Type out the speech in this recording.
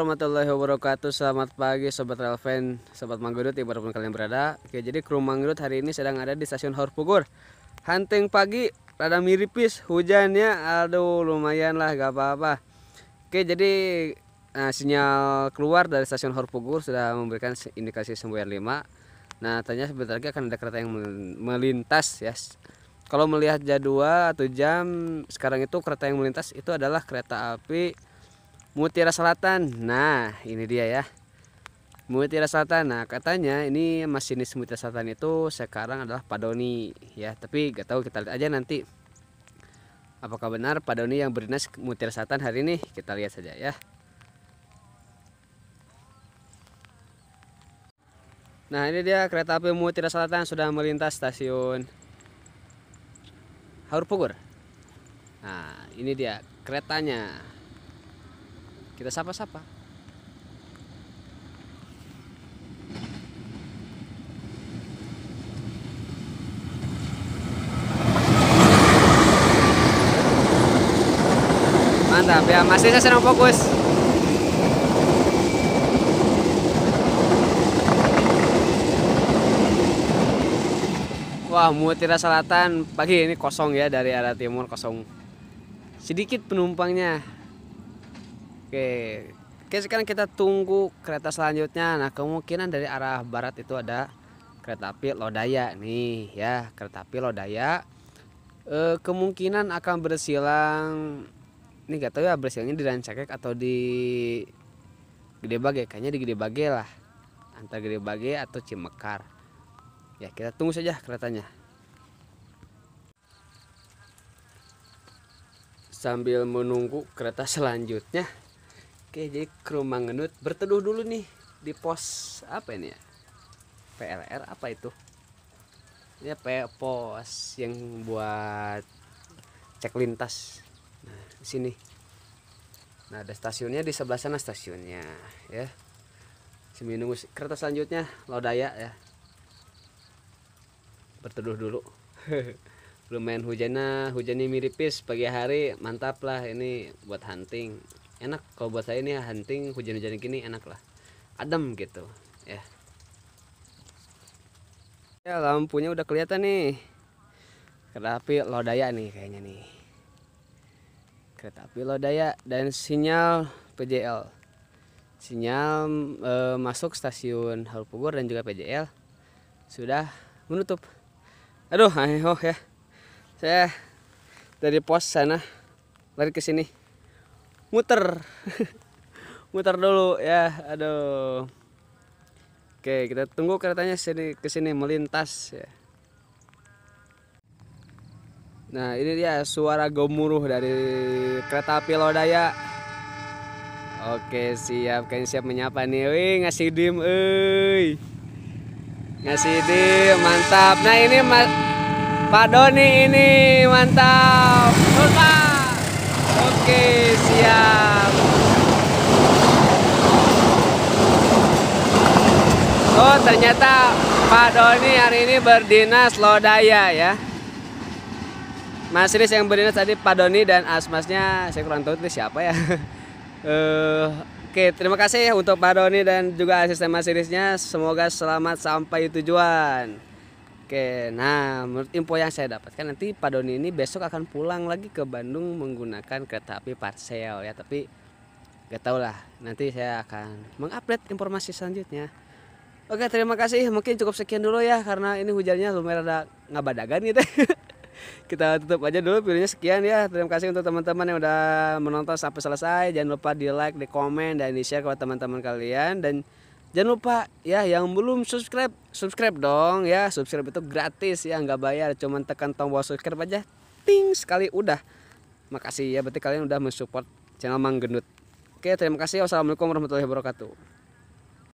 warahmatullahi wabarakatuh Selamat pagi Sobat Relven Sobat Manggurut dimanapun kalian berada Oke jadi kru Manggudut hari ini sedang ada di stasiun Horpugur Hunting pagi Rada miripis hujannya Aduh lumayan lah gak apa-apa Oke jadi nah, sinyal keluar dari stasiun Horpugur Sudah memberikan indikasi semboyan 5 Nah tanya sebentar lagi akan ada kereta yang melintas ya yes. Kalau melihat jadwal atau jam Sekarang itu kereta yang melintas itu adalah kereta api Mutiara Selatan. Nah, ini dia ya. Mutiara Selatan. Nah, katanya ini masinis Mutiara Selatan itu sekarang adalah Padoni ya, tapi gak tahu kita lihat aja nanti. Apakah benar Padoni yang berdinas Mutiara Selatan hari ini? Kita lihat saja ya. Nah, ini dia kereta api Mutiara Selatan sudah melintas stasiun Haur Pugur. Nah, ini dia keretanya kita sapa-sapa mantap ya masih saya sedang fokus Wah, Mutiara Selatan pagi ini kosong ya dari arah timur kosong. Sedikit penumpangnya. Oke, oke sekarang kita tunggu kereta selanjutnya. Nah kemungkinan dari arah barat itu ada kereta api Lodaya nih ya kereta api Lodaya. E, kemungkinan akan bersilang ini gak tahu ya bersilangnya di Rancakek atau di Gede Bage kayaknya di Gede Bage lah antara Gede Bage atau Cimekar ya kita tunggu saja keretanya sambil menunggu kereta selanjutnya Oke, jadi rumah ngenut berteduh dulu nih di pos apa ini ya? PLR apa itu? Ini ya, pos yang buat cek lintas. Nah, di sini. Nah, ada stasiunnya di sebelah sana stasiunnya, ya. Sambil nunggu kereta selanjutnya Lodaya ya. Berteduh dulu. Lumayan hujannya, hujannya miripis pagi hari, mantap lah ini buat hunting enak kalau buat saya ini hunting hujan-hujan gini enak lah adem gitu ya ya lampunya udah kelihatan nih kereta api lodaya nih kayaknya nih kereta api lodaya dan sinyal PJL sinyal e, masuk stasiun Halupugor dan juga PJL sudah menutup aduh ayo ya saya dari pos sana lari ke sini muter muter dulu ya aduh oke kita tunggu keretanya sini ke sini melintas ya nah ini dia suara gemuruh dari kereta api Lodaya oke siap kalian siap menyapa nih Wih, ngasih dim eh ngasih dim mantap nah ini ma Pak Doni ini mantap oke siap oh ternyata Pak Doni hari ini berdinas lodaya ya Mas Riz yang berdinas tadi Pak Doni dan asmasnya saya kurang tahu itu siapa ya uh, Oke, okay, terima kasih ya untuk Pak Doni dan juga asisten Mas Semoga selamat sampai tujuan. Oke, nah menurut info yang saya dapatkan nanti Pak Doni ini besok akan pulang lagi ke Bandung menggunakan kereta api parcel ya, tapi gak tau lah. Nanti saya akan mengupdate informasi selanjutnya. Oke, terima kasih. Mungkin cukup sekian dulu ya karena ini hujannya lumayan ada ngabadagan gitu. Kita tutup aja dulu videonya sekian ya. Terima kasih untuk teman-teman yang udah menonton sampai selesai. Jangan lupa di like, di komen, dan di share ke teman-teman kalian dan jangan lupa ya yang belum subscribe subscribe dong ya subscribe itu gratis ya nggak bayar cuman tekan tombol subscribe aja ting sekali udah makasih ya berarti kalian udah mensupport channel Mang Gendut oke terima kasih wassalamualaikum warahmatullahi wabarakatuh